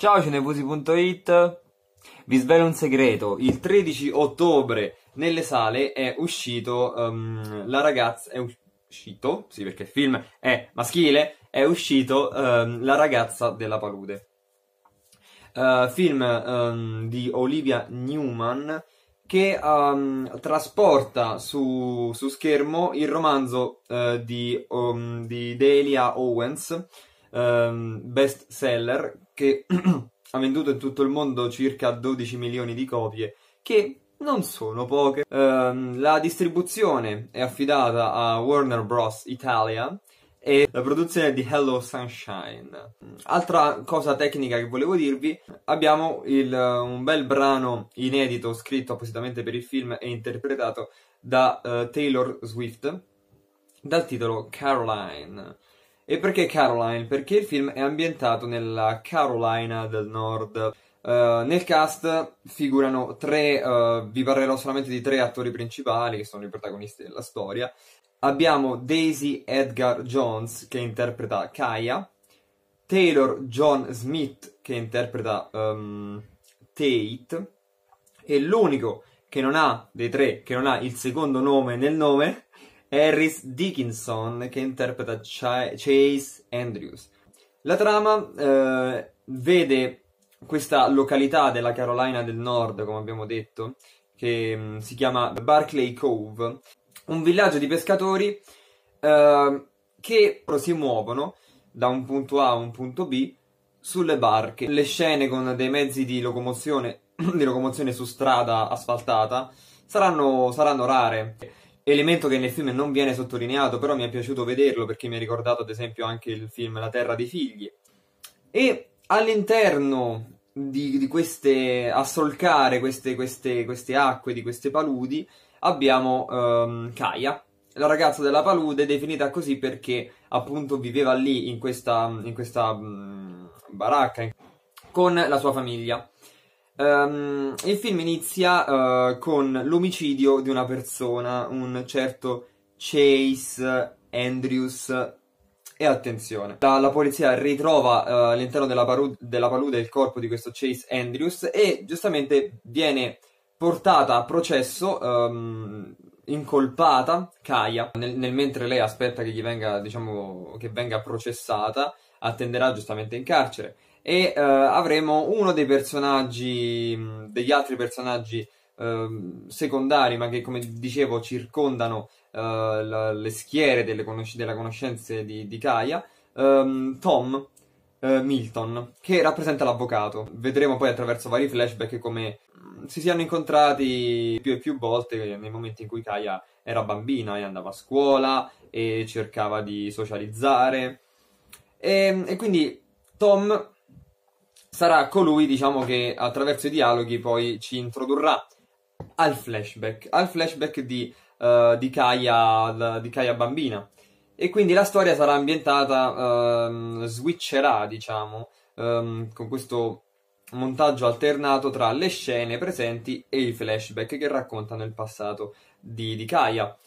Ciao cenevusi.it Vi svelo un segreto, il 13 ottobre nelle sale è uscito um, La ragazza... è uscito, sì perché il film è maschile, è uscito um, La ragazza della palude. Uh, film um, di Olivia Newman che trasporta su, su, schermo il romanzo uh, di, di Delia Owens, best seller, che ha venduto in tutto il mondo circa 12 milioni di copie, che non sono poche. Uh, la distribuzione è affidata a Warner Bros. Italia e la produzione è di Hello Sunshine. Altra cosa tecnica che volevo dirvi, abbiamo il, un bel brano inedito scritto appositamente per il film e interpretato da uh, Taylor Swift dal titolo Caroline. E perché Caroline? Perché il film è ambientato nella Carolina del Nord. Uh, nel cast figurano tre, uh, vi parlerò solamente di tre attori principali che sono i protagonisti della storia. Abbiamo Daisy Edgar Jones che interpreta Kaya, Taylor John Smith che interpreta um, Tate e l'unico che non ha dei tre, che non ha il secondo nome nel nome, Harris Dickinson che interpreta Ch- Chase Andrews. La trama eh, vede questa località della Carolina del Nord, come abbiamo detto, che mh, mm, si chiama Barclay Cove, un villaggio di pescatori eh, che si muovono da un punto A a un punto B sulle barche. Le scene con dei mezzi di locomozione, di locomozione su strada asfaltata saranno, saranno rare elemento che nel film non viene sottolineato, però mi è piaciuto vederlo perché mi ha ricordato ad esempio anche il film La terra dei figli. E all'interno di, di queste, a solcare queste, queste, queste, acque, di queste paludi, abbiamo um, Kaya, la ragazza della palude, definita così perché appunto viveva lì in questa, in questa um, baracca con la sua famiglia. Um, il film inizia uh, con l'omicidio di una persona, un certo Chase Andrews. E attenzione, la, la polizia ritrova uh, all'interno della, paru- della palude il corpo di questo Chase Andrews e giustamente viene portata a processo, um, incolpata, Kaya, nel, nel, mentre lei aspetta che gli venga, diciamo, che venga processata, attenderà giustamente in carcere e eh, avremo uno dei personaggi, mm, degli altri personaggi eh, secondari, ma che come dicevo circondano eh, la, le schiere delle, conosc- della conoscenza di, di Kaya, ehm, Tom. Eh, Milton, che rappresenta l'avvocato. Vedremo poi attraverso vari flashback come mm, si siano incontrati più e più volte nei momenti in cui Kaya era bambina e andava a scuola e cercava di socializzare. E, ehm, e quindi Tom sarà colui, diciamo, che attraverso i dialoghi poi ci introdurrà al flashback, al flashback di, uh, di, Kaya, di Kaya bambina. E quindi la storia sarà ambientata, uh, switcherà, diciamo, um, con questo montaggio alternato tra le scene presenti e i flashback che raccontano il passato di, di Kaya.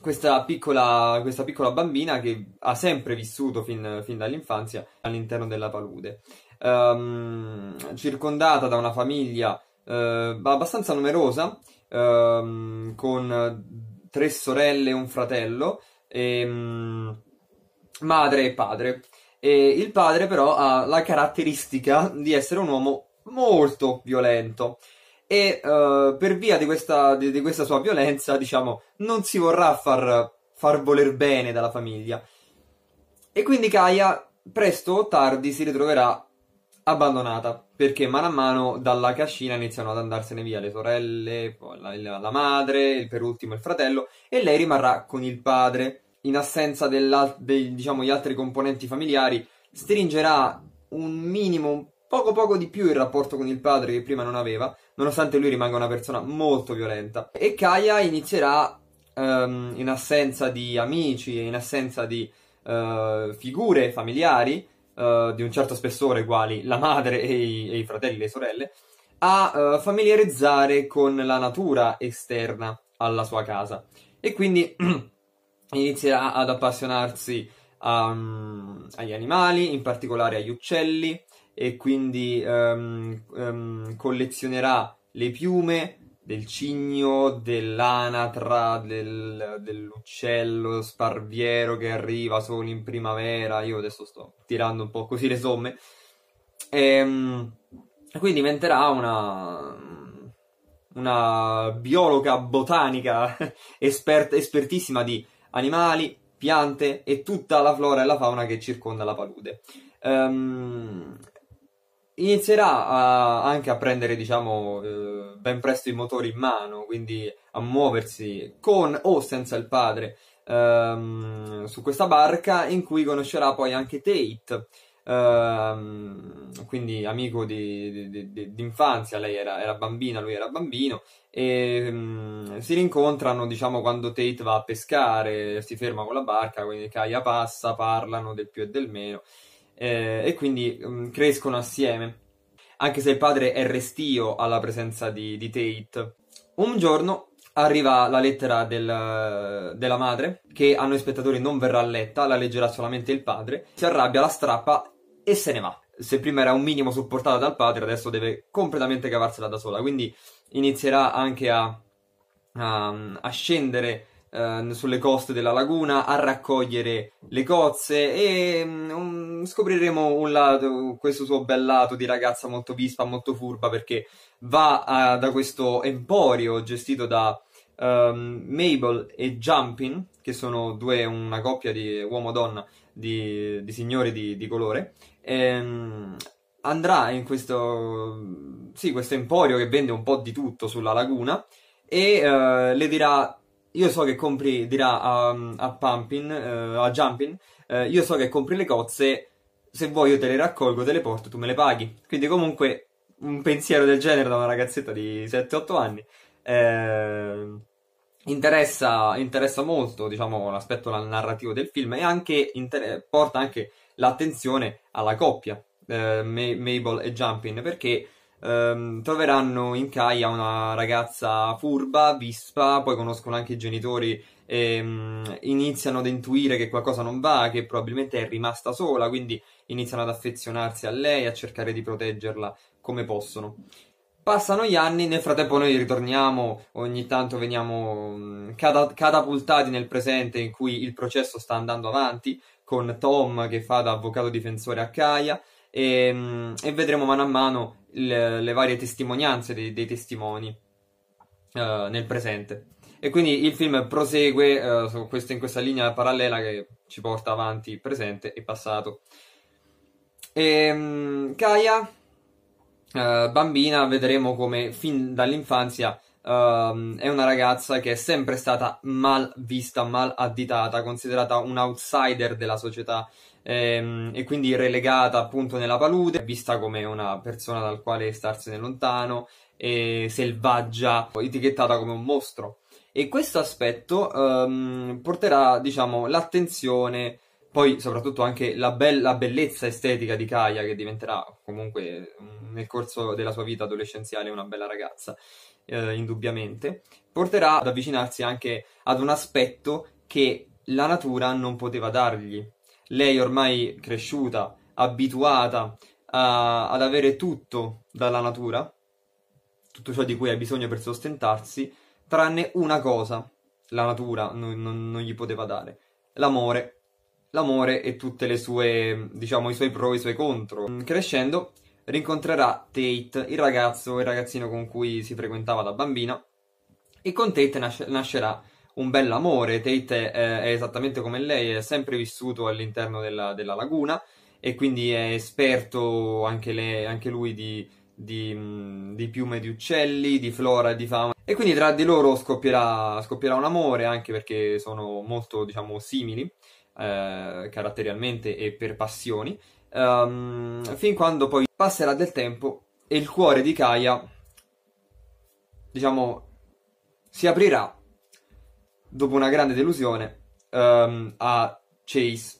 Questa piccola, questa piccola, bambina che ha sempre vissuto fin, fin dall'infanzia all'interno della palude ehm, circondata da una famiglia eh, abbastanza numerosa, ehm, con tre sorelle e un fratello, ehm, madre e padre. E il padre però ha la caratteristica di essere un uomo molto violento e eh, per via di questa, di, di questa, sua violenza, diciamo, non si vorrà far, far voler bene dalla famiglia. E quindi Kaia, presto o tardi si ritroverà abbandonata perché mano a mano dalla cascina iniziano ad andarsene via le sorelle, la, la, la madre, per ultimo il fratello e lei rimarrà con il padre. In assenza degli diciamo, altri componenti familiari stringerà un minimo, poco poco di più il rapporto con il padre che prima non aveva, nonostante lui rimanga una persona molto violenta. E Kaya inizierà um, in assenza di amici e in assenza di uh, figure familiari uh, di un certo spessore, quali la madre e i, e i fratelli e le sorelle, a uh, familiarizzare con la natura esterna alla sua casa. E quindi inizierà ad appassionarsi um, agli animali, in particolare agli uccelli, e quindi um, um, collezionerà le piume, del cigno, dell'anatra, del, dell'uccello sparviero che arriva solo in primavera. Io adesso sto tirando un po' così le somme. Ehm, e, quindi diventerà una, una biologa botanica espert, espertissima di animali, piante e tutta la flora e la fauna che circonda la palude. Um, inizierà a, anche a prendere, diciamo, eh, ben presto i motori in mano, quindi a muoversi con o senza il padre ehm, su questa barca in cui conoscerà poi anche Tate. Ehm, quindi amico di, di, di, di infanzia, lei era, era, bambina, lui era bambino e ehm, si rincontrano diciamo quando Tate va a pescare, si ferma con la barca, quindi Kaya passa, parlano del più e del meno eh, e quindi mh, mm, crescono assieme, anche se il padre è restio alla presenza di, di Tate. Un giorno arriva la lettera del, della madre, che a noi spettatori non verrà letta, la leggerà solamente il padre, si arrabbia, la strappa e se ne va. Se prima era un minimo supportata dal padre, adesso deve completamente cavarsela da sola, quindi inizierà anche a, a, a scendere Ehm, sulle coste della laguna a raccogliere le cozze e um, scopriremo un lato, questo suo bel lato di ragazza molto vispa, molto furba perché va uh, da questo emporio gestito da um, Mabel e Jumpin che sono due, una coppia di uomo-donna di, di signori di, di colore e, um, andrà in questo, sì, questo emporio che vende un po' di tutto sulla laguna e uh, le dirà io so che compri, dirà a, a Pumpin, uh, a Jumpin, uh, io so che compri le cozze, se vuoi io te le raccolgo, te le porto, tu me le paghi. Quindi comunque un pensiero del genere da una ragazzetta di 7-8 anni. Eh, interessa, interessa, molto, diciamo, l'aspetto narrativo del film e anche inter- porta anche l'attenzione alla coppia, eh, Mabel e Jumpin, perché ehm, troveranno in Kaia una ragazza furba, vispa, poi conoscono anche i genitori e mh, mm, iniziano ad intuire che qualcosa non va, che probabilmente è rimasta sola, quindi iniziano ad affezionarsi a lei, a cercare di proteggerla come possono. Passano gli anni, nel frattempo noi ritorniamo, ogni tanto veniamo mm, catapultati nel presente in cui il processo sta andando avanti, con Tom che fa da avvocato difensore a Kaya, e, mm, e vedremo mano a mano le, le varie testimonianze dei, dei testimoni uh, nel presente. E quindi il film prosegue eh, uh, questo, in questa linea parallela che ci porta avanti presente e passato. E, um, Kaya, uh, bambina, vedremo come fin dall'infanzia Uh, è una ragazza che è sempre stata mal vista, mal additata, considerata un outsider della società, ehm, e quindi relegata appunto nella palude, vista come una persona dal quale starsene lontano e selvaggia, etichettata come un mostro. E questo aspetto ehm, porterà, diciamo, l'attenzione, poi soprattutto anche la, be- la bellezza estetica di Kaya, che diventerà comunque mm, nel corso della sua vita adolescenziale una bella ragazza, eh, indubbiamente, porterà ad avvicinarsi anche ad un aspetto che la natura non poteva dargli, lei ormai cresciuta, abituata a, ad avere tutto dalla natura, tutto ciò di cui ha bisogno per sostentarsi, tranne una cosa la natura non, non, non gli poteva dare, l'amore. L'amore e tutte le sue, diciamo, i suoi pro e i suoi contro. Crescendo rincontrerà Tate, il ragazzo, il ragazzino con cui si frequentava da bambina, e con Tate nasce, nascerà un bell'amore. Tate è, eh, è, esattamente come lei, è sempre vissuto all'interno della, della laguna e quindi è esperto anche, le, anche lui di, di, di, piume di uccelli, di flora e di fauna. E quindi tra di loro scoppierà, scoppierà un amore anche perché sono molto, diciamo, simili eh, caratterialmente e per passioni. Um, fin quando poi passerà del tempo e il cuore di Kaya, diciamo, si aprirà dopo una grande delusione, um, a Chase,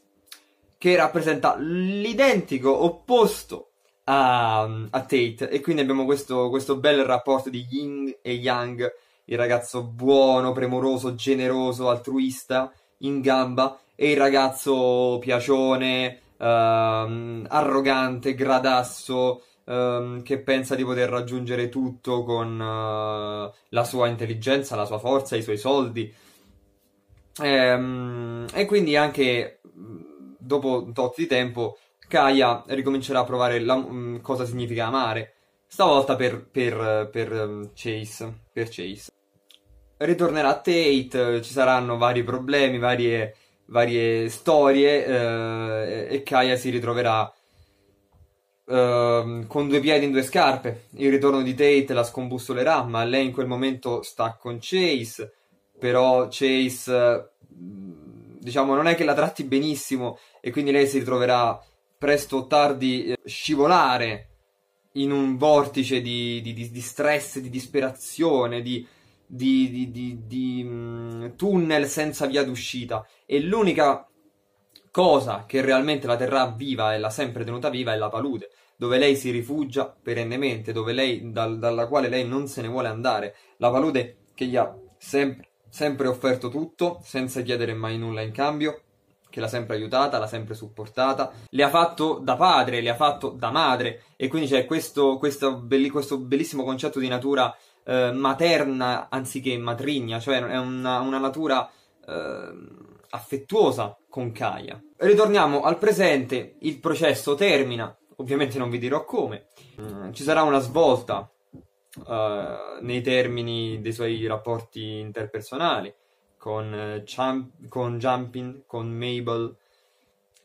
che rappresenta l'identico opposto a, a, Tate. E quindi abbiamo questo, questo bel rapporto di Yin e Yang, il ragazzo buono, premuroso, generoso, altruista, in gamba, e il ragazzo piacione, um, arrogante, gradasso, um, che pensa di poter raggiungere tutto con uh, la sua intelligenza, la sua forza, i suoi soldi. Ehm, e quindi anche mm, dopo un tot di tempo Kaya ricomincerà a provare la, mm, cosa significa amare. Stavolta per, per, per, mm, Chase, per, Chase, Ritornerà Tate, ci saranno vari problemi, varie, varie storie eh, e Kaya si ritroverà eh, con due piedi in due scarpe. Il ritorno di Tate la scombussolerà, ma lei in quel momento sta con Chase però Chase mm, diciamo non è che la tratti benissimo e quindi lei si ritroverà presto o tardi eh, scivolare in un vortice di, di, di, di stress, di disperazione, di, mh, mm, tunnel senza via d'uscita e l'unica cosa che realmente la terrà viva e l'ha sempre tenuta viva è la palude dove lei si rifugia perennemente, dove lei, dal, dalla quale lei non se ne vuole andare, la palude che gli ha sempre sempre offerto tutto, senza chiedere mai nulla in cambio, che l'ha sempre aiutata, l'ha sempre supportata, le ha fatto da padre, le ha fatto da madre, e quindi c'è questo, questo, belli, questo bellissimo concetto di natura eh, materna anziché matrigna, cioè è una, una natura eh, affettuosa con Kaya. Ritorniamo al presente, il processo termina, ovviamente non vi dirò come, mm, ci sarà una svolta uh, nei termini dei suoi rapporti interpersonali con, uh, Cham- con Jumpin, con Mabel,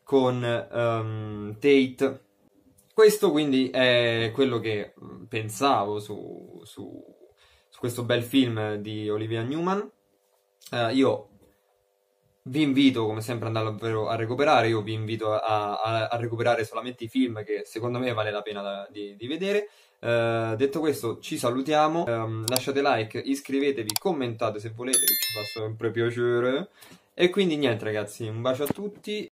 con um, Tate. Questo quindi è quello che mm, pensavo su, su, su questo bel film di Olivia Newman. Uh, io vi invito come sempre ad andarlo a recuperare, io vi invito a, a, a, recuperare solamente i film che secondo me vale la pena da, di, di, vedere. Uh, detto questo ci salutiamo, um, lasciate like, iscrivetevi, commentate se volete che ci fa sempre piacere e quindi niente ragazzi, un bacio a tutti.